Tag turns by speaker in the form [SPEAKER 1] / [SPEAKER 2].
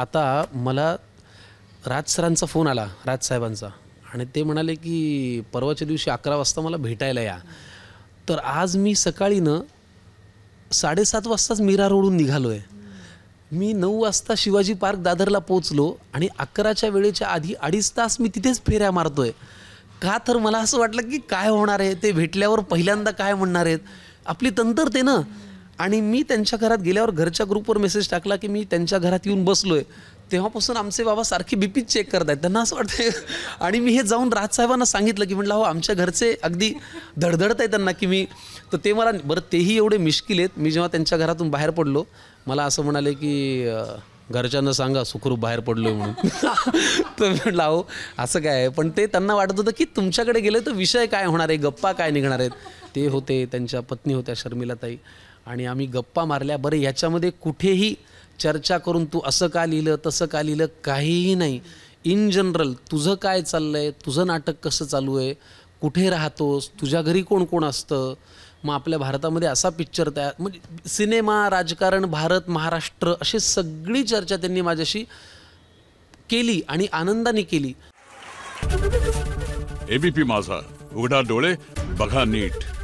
[SPEAKER 1] आता मला राज सरांचा फोन आला राजसाहेबांचा आणि ते म्हणाले की परवाच्या दिवशी अकरा वाजता मला भेटायला या तर आज मी सकाळीनं साडेसात वाजताच मीरा रोडून निघालो आहे मी नऊ वाजता शिवाजी पार्क दादरला पोचलो आणि अकराच्या वेळेच्या आधी अडीच तास मी तिथेच फेऱ्या मारतो आहे का तर मला असं वाटलं की काय होणार आहे ते भेटल्यावर पहिल्यांदा काय म्हणणार आहेत आपली तंतर ते ना आणि मी त्यांच्या घरात गेल्यावर घरच्या ग्रुपवर मेसेज टाकला की मी त्यांच्या घरात येऊन बसलो आहे तेव्हापासून आमचे बाबा सारखी बीपी चेक करत आहेत त्यांना असं वाटतं आणि मी हे जाऊन राजसाहेबांना सांगितलं की म्हटलं हो आमच्या घरचे अगदी धडधडत आहे त्यांना की मी तर ते मला बरं तेही एवढे मुश्किल आहेत मी जेव्हा त्यांच्या घरातून बाहेर पडलो मला असं म्हणाले की घरच्यांना सांगा सुखरूप बाहेर पडलो म्हणून तर म्हटलं अहो असं काय आहे पण ते त्यांना वाटत होतं की तुमच्याकडे गेले तर विषय काय होणार आहे गप्पा काय निघणार आहेत ते होते त्यांच्या पत्नी होत्या शर्मिलाताई आणि आम्ही गप्पा मारल्या बरं याच्यामध्ये कुठेही चर्चा करून तू असं का लिहिलं तसं का लिहिलं काहीही नाही इन जनरल तुझं काय चाललं आहे तुझं नाटक कसं चालू आहे कुठे राहतोस तुझ्या घरी कोण कोण असतं मग आपल्या भारतामध्ये असा पिक्चर तयार म्हणजे सिनेमा राजकारण भारत महाराष्ट्र अशी सगळी चर्चा त्यांनी माझ्याशी केली आणि आनंदाने केली एबीपी माझा उघडा डोळे बघा नीट